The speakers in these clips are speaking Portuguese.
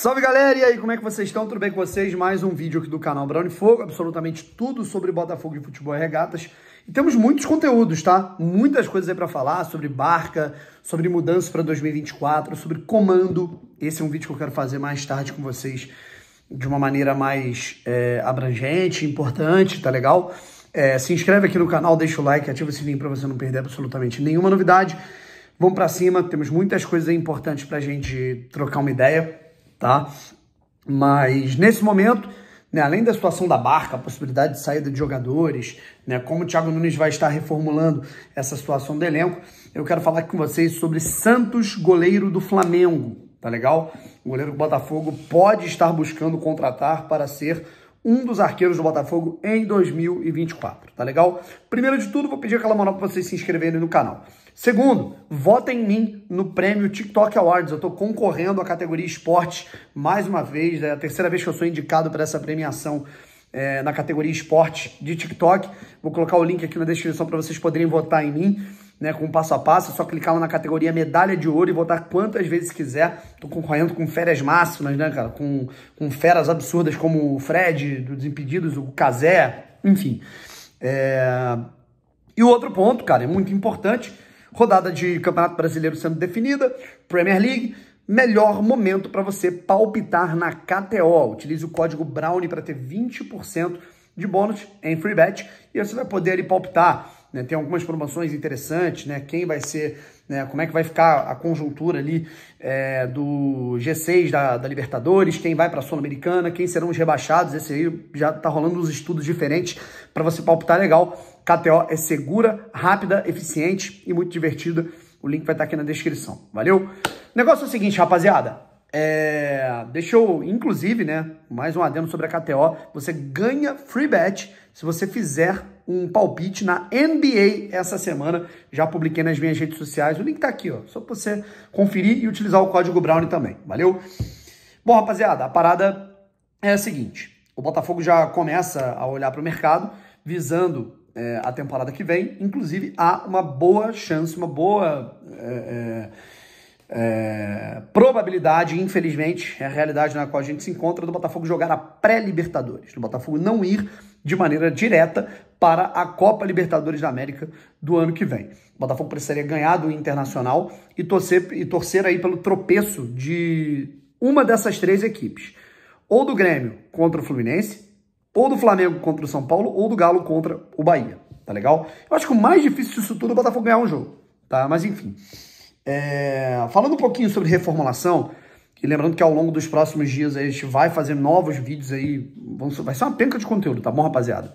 Salve galera, e aí, como é que vocês estão? Tudo bem com vocês? Mais um vídeo aqui do canal Brown Fogo, absolutamente tudo sobre Botafogo de futebol e regatas. E temos muitos conteúdos, tá? Muitas coisas aí para falar sobre barca, sobre mudança para 2024, sobre comando. Esse é um vídeo que eu quero fazer mais tarde com vocês de uma maneira mais é, abrangente, importante, tá legal? É, se inscreve aqui no canal, deixa o like, ativa o sininho para você não perder absolutamente nenhuma novidade. Vamos para cima, temos muitas coisas aí importantes pra gente trocar uma ideia tá? Mas nesse momento, né, além da situação da barca, a possibilidade de saída de jogadores, né, como o Thiago Nunes vai estar reformulando essa situação do elenco, eu quero falar com vocês sobre Santos, goleiro do Flamengo, tá legal? O goleiro do Botafogo pode estar buscando contratar para ser um dos arqueiros do Botafogo em 2024, tá legal? Primeiro de tudo, vou pedir aquela moral para vocês se inscreverem no canal. Segundo, vota em mim no prêmio TikTok Awards. Eu estou concorrendo à categoria esporte mais uma vez. Né? É a terceira vez que eu sou indicado para essa premiação é, na categoria esporte de TikTok. Vou colocar o link aqui na descrição para vocês poderem votar em mim. Né, com passo a passo, é só clicar lá na categoria medalha de ouro e votar quantas vezes quiser. Tô concorrendo com férias máximas, né, cara? Com, com feras absurdas como o Fred, do Desimpedidos, o Casé, enfim. É... E o outro ponto, cara, é muito importante, Rodada de Campeonato Brasileiro sendo definida, Premier League, melhor momento para você palpitar na KTO. Utilize o código Brownie para ter 20% de bônus em free bet e você vai poder ali palpitar né? Tem algumas promoções interessantes, né? Quem vai ser, né? como é que vai ficar a conjuntura ali é, do G6 da, da Libertadores, quem vai para a Sul-Americana, quem serão os rebaixados. Esse aí já tá rolando uns estudos diferentes para você palpitar legal. KTO é segura, rápida, eficiente e muito divertida. O link vai estar tá aqui na descrição. Valeu? O negócio é o seguinte, rapaziada. É, deixa eu, inclusive, né? Mais um adendo sobre a KTO. Você ganha free bet se você fizer um palpite na NBA essa semana. Já publiquei nas minhas redes sociais. O link tá aqui, ó. Só pra você conferir e utilizar o código Brown também. Valeu? Bom, rapaziada, a parada é a seguinte. O Botafogo já começa a olhar para o mercado, visando é, a temporada que vem. Inclusive, há uma boa chance, uma boa é, é, é probabilidade, infelizmente, é a realidade na qual a gente se encontra, do Botafogo jogar a pré-Libertadores. Do Botafogo não ir de maneira direta para a Copa Libertadores da América do ano que vem. O Botafogo precisaria ganhar do Internacional e torcer, e torcer aí pelo tropeço de uma dessas três equipes. Ou do Grêmio contra o Fluminense, ou do Flamengo contra o São Paulo, ou do Galo contra o Bahia. Tá legal? Eu acho que o mais difícil disso tudo é o Botafogo ganhar um jogo. Tá? Mas enfim. É... Falando um pouquinho sobre reformulação, e lembrando que ao longo dos próximos dias a gente vai fazer novos vídeos aí. Vai ser uma penca de conteúdo, tá bom, rapaziada?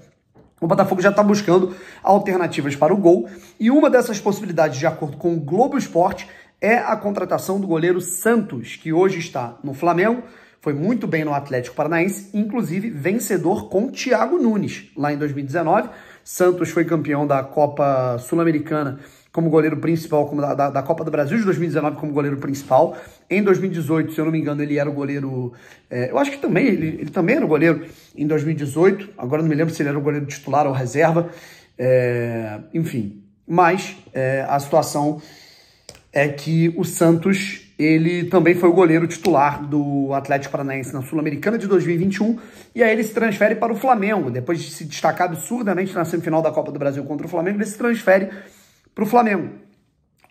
O Botafogo já está buscando alternativas para o gol, e uma dessas possibilidades, de acordo com o Globo Esporte, é a contratação do goleiro Santos, que hoje está no Flamengo, foi muito bem no Atlético Paranaense, inclusive vencedor com Thiago Nunes lá em 2019. Santos foi campeão da Copa Sul-Americana como goleiro principal como da, da, da, Copa do Brasil de 2019 como goleiro principal. Em 2018, se eu não me engano, ele era o goleiro. É, eu acho que também, ele, ele, também era o goleiro em 2018. Agora não me lembro se ele era o goleiro titular ou reserva. É, enfim. Mas é, a situação é que o Santos ele também foi o goleiro titular do Atlético Paranaense na Sul-Americana de 2021, e aí ele se transfere para o Flamengo. Depois de se destacar absurdamente na semifinal da Copa do Brasil contra o Flamengo, ele se transfere para o Flamengo.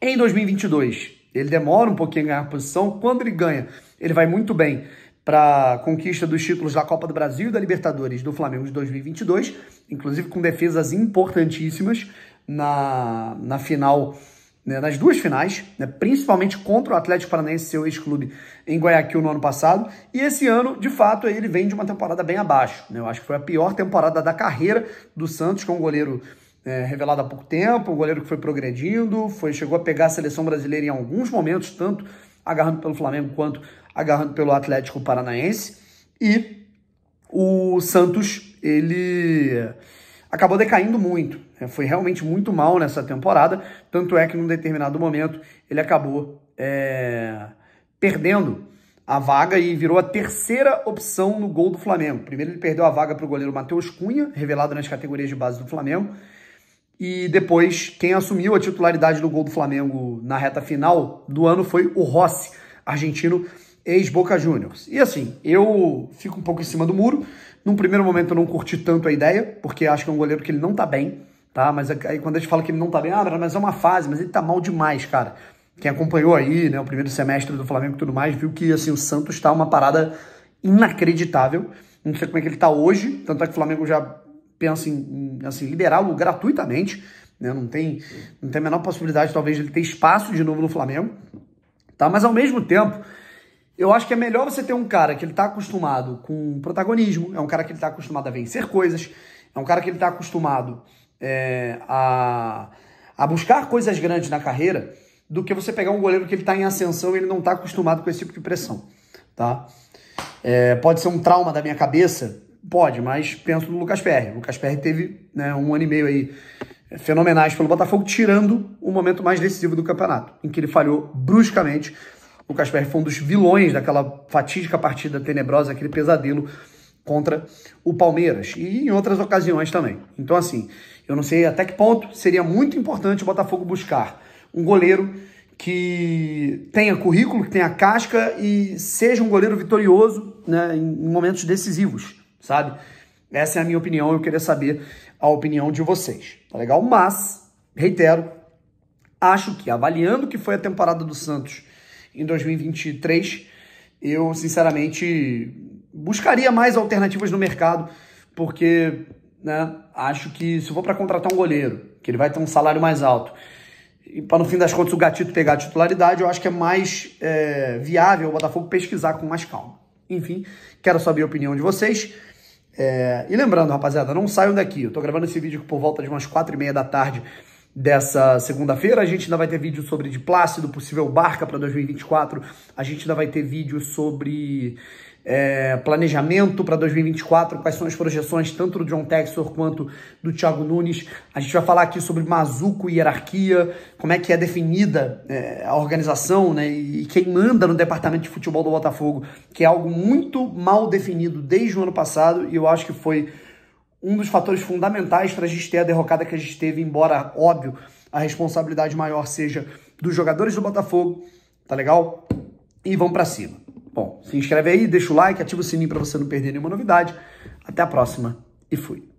Em 2022, ele demora um pouquinho a ganhar posição. Quando ele ganha, ele vai muito bem para a conquista dos títulos da Copa do Brasil e da Libertadores do Flamengo de 2022, inclusive com defesas importantíssimas na, na final, né, nas duas finais, né, principalmente contra o Atlético Paranaense, seu ex-clube, em Guayaquil no ano passado. E esse ano, de fato, ele vem de uma temporada bem abaixo. Né, eu acho que foi a pior temporada da carreira do Santos, com é um goleiro é, revelado há pouco tempo, um goleiro que foi progredindo, foi chegou a pegar a seleção brasileira em alguns momentos, tanto agarrando pelo Flamengo quanto agarrando pelo Atlético Paranaense. E o Santos, ele acabou decaindo muito, né? foi realmente muito mal nessa temporada, tanto é que num determinado momento ele acabou é, perdendo a vaga e virou a terceira opção no gol do Flamengo. Primeiro ele perdeu a vaga para o goleiro Matheus Cunha, revelado nas categorias de base do Flamengo, e depois, quem assumiu a titularidade do gol do Flamengo na reta final do ano foi o Rossi, argentino ex-Boca Juniors. E assim, eu fico um pouco em cima do muro. Num primeiro momento eu não curti tanto a ideia, porque acho que é um goleiro que ele não tá bem, tá? Mas é, aí quando a gente fala que ele não tá bem, ah, mas é uma fase, mas ele tá mal demais, cara. Quem acompanhou aí, né, o primeiro semestre do Flamengo e tudo mais, viu que assim, o Santos tá uma parada inacreditável. Não sei como é que ele tá hoje, tanto é que o Flamengo já pensa em, em assim, liberá-lo gratuitamente. Né? Não, tem, não tem a menor possibilidade, talvez, de ele ter espaço de novo no Flamengo. Tá? Mas ao mesmo tempo, eu acho que é melhor você ter um cara que ele está acostumado com protagonismo, é um cara que ele está acostumado a vencer coisas, é um cara que ele está acostumado é, a, a buscar coisas grandes na carreira, do que você pegar um goleiro que ele está em ascensão e ele não está acostumado com esse tipo de pressão, tá? É, pode ser um trauma da minha cabeça Pode, mas penso no Lucas Perry. O Lucas Perry teve né, um ano e meio aí é, fenomenais pelo Botafogo, tirando o momento mais decisivo do campeonato, em que ele falhou bruscamente. O Lucas Perry foi um dos vilões daquela fatídica partida tenebrosa, aquele pesadelo contra o Palmeiras e em outras ocasiões também. Então, assim, eu não sei até que ponto seria muito importante o Botafogo buscar um goleiro que tenha currículo, que tenha casca e seja um goleiro vitorioso né, em momentos decisivos sabe? Essa é a minha opinião, eu queria saber a opinião de vocês, tá legal? Mas, reitero, acho que avaliando que foi a temporada do Santos em 2023, eu sinceramente buscaria mais alternativas no mercado, porque né, acho que se for para contratar um goleiro, que ele vai ter um salário mais alto, e para no fim das contas o Gatito pegar a titularidade, eu acho que é mais é, viável o Botafogo pesquisar com mais calma. Enfim, quero saber a opinião de vocês. É... E lembrando, rapaziada, não saiam daqui. Eu tô gravando esse vídeo por volta de umas quatro e meia da tarde dessa segunda-feira. A gente ainda vai ter vídeo sobre Diplácido, Plácido, possível barca para 2024. A gente ainda vai ter vídeo sobre é, planejamento para 2024, quais são as projeções tanto do John Texor quanto do Thiago Nunes. A gente vai falar aqui sobre Mazuco e hierarquia, como é que é definida é, a organização né, e quem manda no departamento de futebol do Botafogo, que é algo muito mal definido desde o ano passado e eu acho que foi um dos fatores fundamentais para a gente ter a derrocada que a gente teve, embora, óbvio, a responsabilidade maior seja dos jogadores do Botafogo, tá legal? E vamos para cima. Bom, se inscreve aí, deixa o like, ativa o sininho para você não perder nenhuma novidade. Até a próxima e fui.